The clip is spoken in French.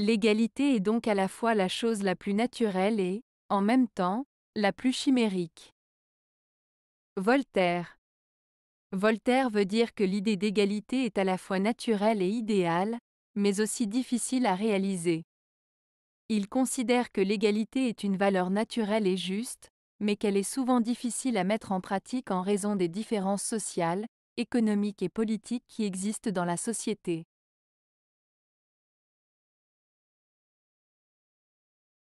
L'égalité est donc à la fois la chose la plus naturelle et, en même temps, la plus chimérique. Voltaire. Voltaire veut dire que l'idée d'égalité est à la fois naturelle et idéale, mais aussi difficile à réaliser. Il considère que l'égalité est une valeur naturelle et juste, mais qu'elle est souvent difficile à mettre en pratique en raison des différences sociales, économiques et politiques qui existent dans la société.